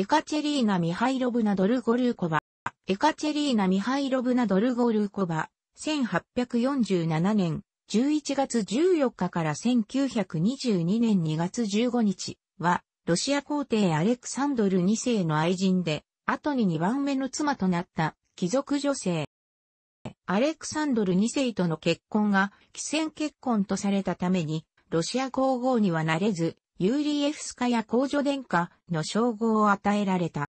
エカチェリーナ・ミハイロブナ・ドルゴルーコバ。エカチェリーナ・ミハイロブナ・ドルゴルーコバ。1847年11月14日から1922年2月15日は、ロシア皇帝アレクサンドル2世の愛人で、後に2番目の妻となった貴族女性。アレクサンドル2世との結婚が、既戦結婚とされたために、ロシア皇后にはなれず、ユーリエフスカや公女殿下の称号を与えられた。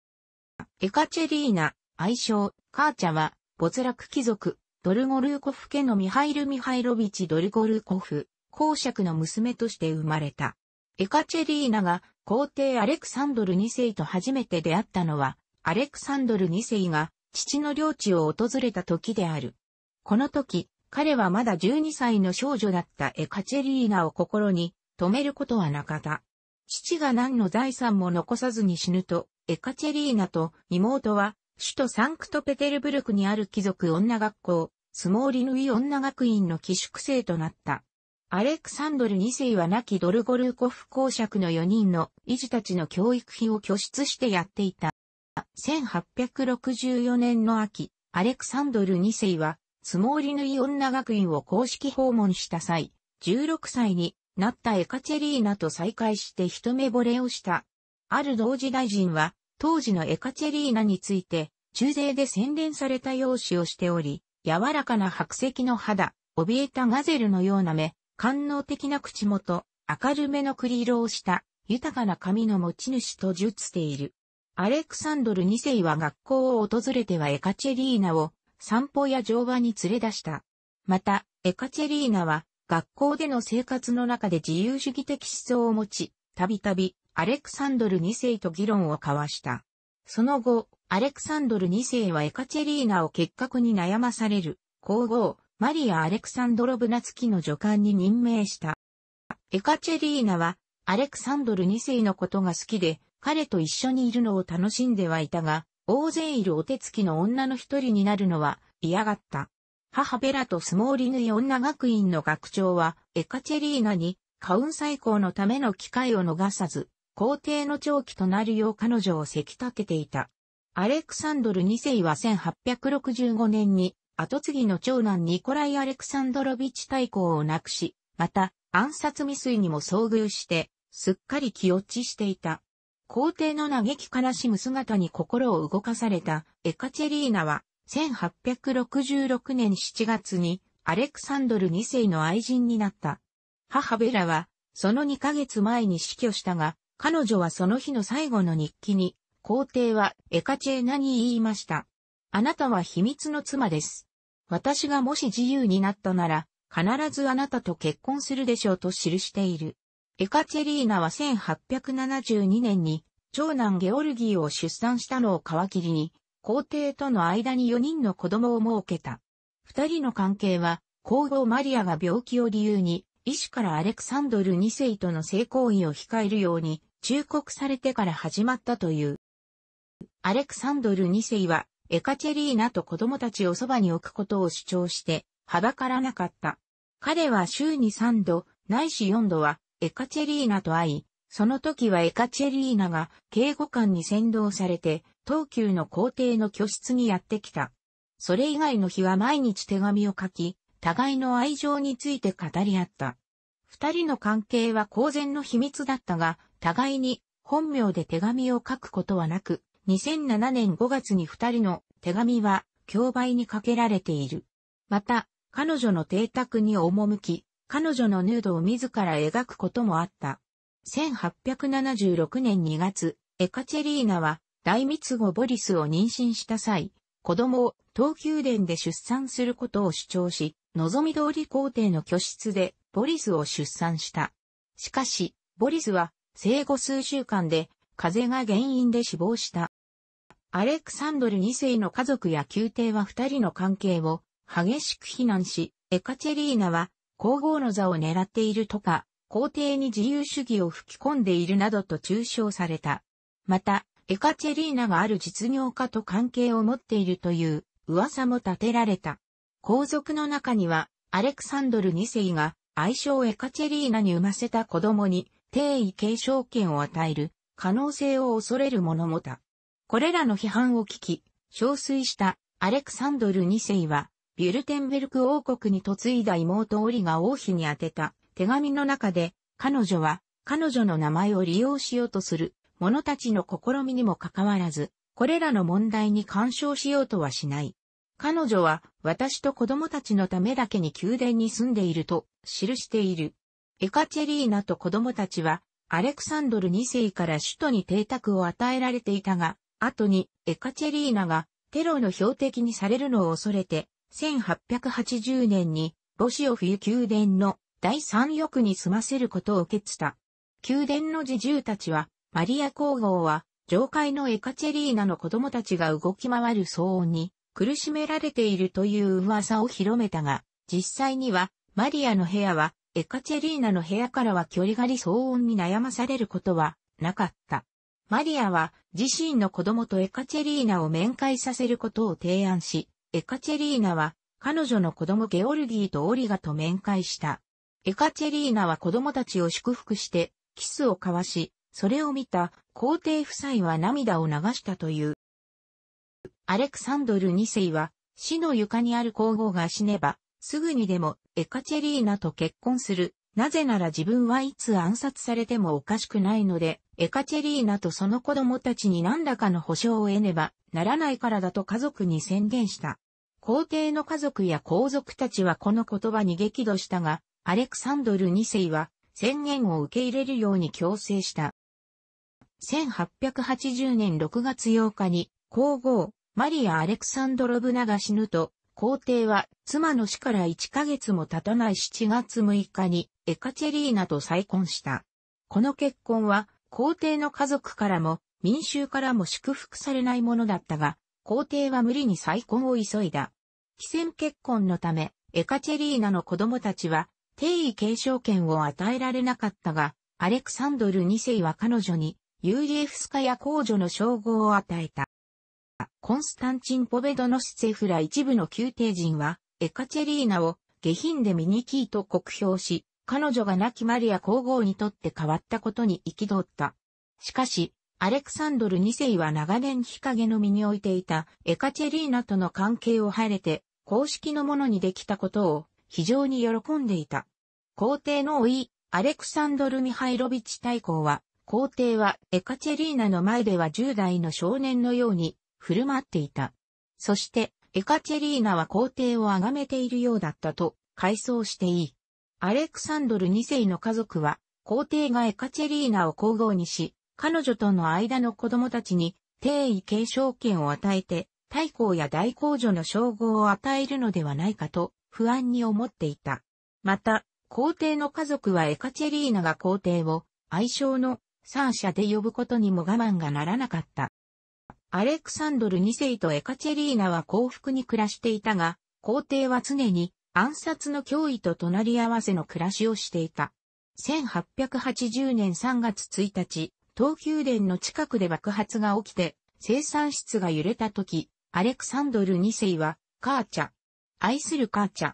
エカチェリーナ、愛称、カーチャは、没落貴族、ドルゴルーコフ家のミハイル・ミハイロビチ・ドルゴルーコフ、公爵の娘として生まれた。エカチェリーナが皇帝アレクサンドル2世と初めて出会ったのは、アレクサンドル2世が父の領地を訪れた時である。この時、彼はまだ12歳の少女だったエカチェリーナを心に止めることはなかった。父が何の財産も残さずに死ぬと、エカチェリーナと妹は、首都サンクトペテルブルクにある貴族女学校、スモーリヌイ女学院の寄宿生となった。アレクサンドル2世は亡きドルゴルコフ公爵の4人の維児たちの教育費を拠出してやっていた。1864年の秋、アレクサンドル2世は、スモーリヌイ女学院を公式訪問した際、16歳になったエカチェリーナと再会して一目惚れをした。ある同時大臣は、当時のエカチェリーナについて、中税で洗練された容姿をしており、柔らかな白石の肌、怯えたガゼルのような目、官能的な口元、明るめの栗色をした豊かな髪の持ち主と述している。アレクサンドル2世は学校を訪れてはエカチェリーナを散歩や乗馬に連れ出した。また、エカチェリーナは学校での生活の中で自由主義的思想を持ち、たびたびアレクサンドル2世と議論を交わした。その後、アレクサンドル2世はエカチェリーナを結核に悩まされる、皇后、マリア・アレクサンドロブナツキの助官に任命した。エカチェリーナは、アレクサンドル2世のことが好きで、彼と一緒にいるのを楽しんではいたが、大勢いるお手つきの女の一人になるのは嫌がった。母ベラとスモーリヌイ女学院の学長は、エカチェリーナに、カウン再興のための機会を逃さず、皇帝の長期となるよう彼女をせき立てていた。アレクサンドル2世は1865年に、後継ぎの長男ニコライ・アレクサンドロビッチ大公を亡くし、また、暗殺未遂にも遭遇して、すっかり気落ちしていた。皇帝の嘆き悲しむ姿に心を動かされたエカチェリーナは1866年7月にアレクサンドル2世の愛人になった。母ベラは、その2ヶ月前に死去したが、彼女はその日の最後の日記に、皇帝はエカチェーナに言いました。あなたは秘密の妻です。私がもし自由になったなら、必ずあなたと結婚するでしょうと記している。エカチェリーナは1872年に長男ゲオルギーを出産したのを皮切りに、皇帝との間に4人の子供を設けた。二人の関係は、皇后マリアが病気を理由に、医師からアレクサンドル2世との性行為を控えるように忠告されてから始まったという。アレクサンドル2世は、エカチェリーナと子供たちをそばに置くことを主張して、はばからなかった。彼は週に3度、ないし4度は、エカチェリーナと会い、その時はエカチェリーナが警護官に先導されて、東急の皇帝の居室にやってきた。それ以外の日は毎日手紙を書き、互いの愛情について語り合った。二人の関係は公然の秘密だったが、互いに本名で手紙を書くことはなく、2007年5月に二人の手紙は競売にかけられている。また、彼女の邸宅に赴き、彼女のヌードを自ら描くこともあった。1876年2月、エカチェリーナは大密語ボリスを妊娠した際、子供を東宮殿で出産することを主張し、望み通り皇帝の居室でボリスを出産した。しかし、ボリスは生後数週間で風邪が原因で死亡した。アレクサンドル2世の家族や宮廷は二人の関係を激しく非難し、エカチェリーナは皇后の座を狙っているとか、皇帝に自由主義を吹き込んでいるなどと中傷された。また、エカチェリーナがある実業家と関係を持っているという噂も立てられた。皇族の中には、アレクサンドル2世が愛称エカチェリーナに産ませた子供に定位継承権を与える可能性を恐れる者もた。これらの批判を聞き、憔悴したアレクサンドル2世は、ビュルテンベルク王国に嫁いだ妹オリが王妃に宛てた手紙の中で、彼女は彼女の名前を利用しようとする者たちの試みにもかかわらず、これらの問題に干渉しようとはしない。彼女は私と子供たちのためだけに宮殿に住んでいると記している。エカチェリーナと子供たちはアレクサンドル2世から首都に邸宅を与えられていたが、後にエカチェリーナがテロの標的にされるのを恐れて、1880年にロシオフィ宮殿の第三翼に住ませることを決した。宮殿の侍従たちはマリア皇后は、上海のエカチェリーナの子供たちが動き回る騒音に苦しめられているという噂を広めたが、実際には、マリアの部屋は、エカチェリーナの部屋からは距離がり騒音に悩まされることはなかった。マリアは自身の子供とエカチェリーナを面会させることを提案し、エカチェリーナは彼女の子供ゲオルギーとオリガと面会した。エカチェリーナは子供たちを祝福してキスを交わし、それを見た皇帝夫妻は涙を流したという。アレクサンドル2世は死の床にある皇后が死ねば、すぐにでもエカチェリーナと結婚する。なぜなら自分はいつ暗殺されてもおかしくないので、エカチェリーナとその子供たちに何らかの保証を得ねばならないからだと家族に宣言した。皇帝の家族や皇族たちはこの言葉に激怒したが、アレクサンドル2世は宣言を受け入れるように強制した。1880年6月8日に皇后マリア・アレクサンドロブナが死ぬと、皇帝は妻の死から1ヶ月も経たない7月6日にエカチェリーナと再婚した。この結婚は皇帝の家族からも民衆からも祝福されないものだったが、皇帝は無理に再婚を急いだ。既戦結婚のため、エカチェリーナの子供たちは、定位継承権を与えられなかったが、アレクサンドル2世は彼女にユーリエフスカヤ公女の称号を与えた。コンスタンチン・ポベドノシツェフら一部の宮廷人は、エカチェリーナを下品でミニキーと酷評し、彼女が亡きマリア皇后にとって変わったことに憤った。しかし、アレクサンドル2世は長年日陰の身に置いていたエカチェリーナとの関係を晴れて、公式のものにできたことを非常に喜んでいた。皇帝の老い、アレクサンドル・ミハイロビッチ大公は、皇帝はエカチェリーナの前では10代の少年のように振る舞っていた。そして、エカチェリーナは皇帝を崇めているようだったと、回想していい。アレクサンドル2世の家族は、皇帝がエカチェリーナを皇后にし、彼女との間の子供たちに、帝位継承権を与えて、大公や大公女の称号を与えるのではないかと、不安に思っていた。また、皇帝の家族はエカチェリーナが皇帝を愛称の三者で呼ぶことにも我慢がならなかった。アレクサンドル2世とエカチェリーナは幸福に暮らしていたが、皇帝は常に暗殺の脅威と隣り合わせの暮らしをしていた。1880年3月1日、東急殿の近くで爆発が起きて、生産室が揺れた時、アレクサンドル2世は、カーチャ、愛するカーチャ、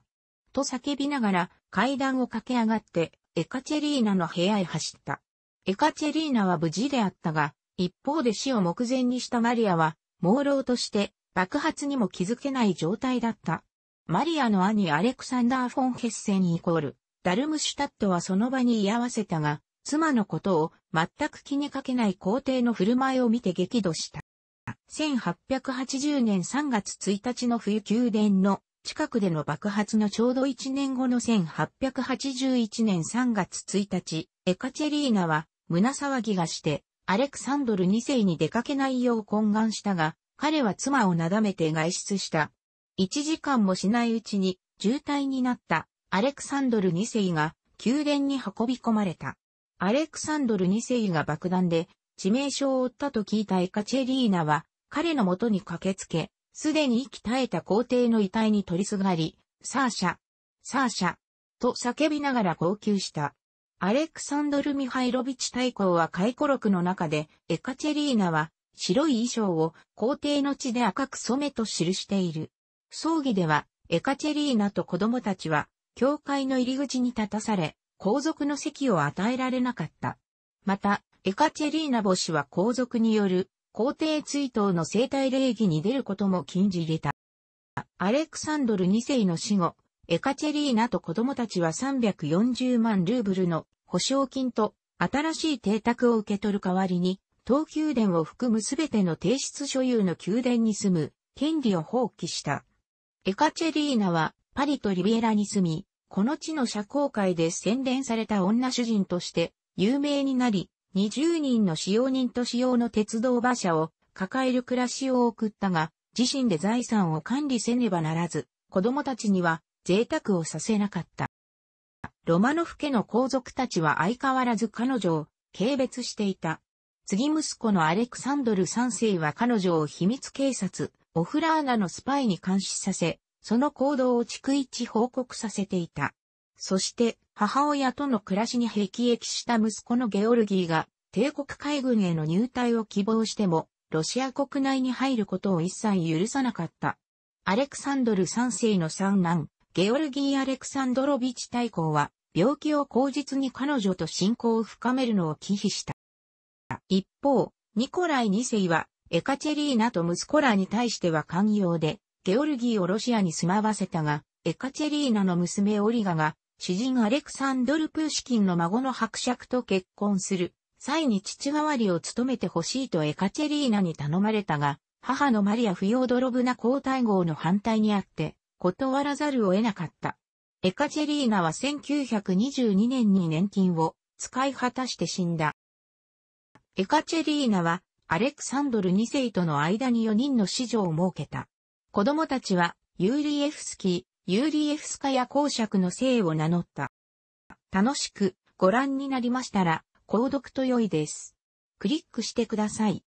と叫びながら階段を駆け上がって、エカチェリーナの部屋へ走った。エカチェリーナは無事であったが、一方で死を目前にしたマリアは、朦朧として爆発にも気づけない状態だった。マリアの兄アレクサンダー・フォン・ヘッセンイコール、ダルムシュタットはその場に居合わせたが、妻のことを全く気にかけない皇帝の振る舞いを見て激怒した。1880年3月1日の冬宮殿の近くでの爆発のちょうど1年後の1881年3月1日、エカチェリーナは胸騒ぎがして、アレクサンドル2世に出かけないよう懇願したが、彼は妻をなだめて外出した。1時間もしないうちに、渋滞になったアレクサンドル2世が宮殿に運び込まれた。アレクサンドル2世が爆弾で致命傷を負ったと聞いたエカチェリーナは彼の元に駆けつけ、すでに息絶えた皇帝の遺体に取りすがり、サーシャ、サーシャ、と叫びながら号泣した。アレクサンドル・ミハイロビチ大公は回顧録の中で、エカチェリーナは白い衣装を皇帝の地で赤く染めと記している。葬儀では、エカチェリーナと子供たちは、教会の入り口に立たされ、皇族の席を与えられなかった。また、エカチェリーナ母子は皇族による皇帝追悼の生体礼儀に出ることも禁じ入れた。アレクサンドル2世の死後、エカチェリーナと子供たちは340万ルーブルの保証金と新しい邸宅を受け取る代わりに、東急殿を含むすべての提出所有の宮殿に住む権利を放棄した。エカチェリーナはパリとリビエラに住み、この地の社交界で洗練された女主人として有名になり、20人の使用人と使用の鉄道馬車を抱える暮らしを送ったが、自身で財産を管理せねばならず、子供たちには贅沢をさせなかった。ロマノフ家の皇族たちは相変わらず彼女を軽蔑していた。次息子のアレクサンドル三世は彼女を秘密警察、オフラーナのスパイに監視させ、その行動を逐一報告させていた。そして、母親との暮らしに辟易した息子のゲオルギーが、帝国海軍への入隊を希望しても、ロシア国内に入ることを一切許さなかった。アレクサンドル三世の三男、ゲオルギー・アレクサンドロビチ大公は、病気を口実に彼女と親交を深めるのを忌避した。一方、ニコライ二世は、エカチェリーナと息子らに対しては寛容で、ゲオルギーをロシアに住まわせたが、エカチェリーナの娘オリガが、詩人アレクサンドル・プーシキンの孫の伯爵と結婚する際に父代わりを務めてほしいとエカチェリーナに頼まれたが、母のマリア・フィオドロブナ皇太后の反対にあって、断らざるを得なかった。エカチェリーナは1922年に年金を使い果たして死んだ。エカチェリーナはアレクサンドル2世との間に4人の子女を設けた。子供たちはユーリエフスキー、ユーリエフスカや公爵の姓を名乗った。楽しくご覧になりましたら、購読と良いです。クリックしてください。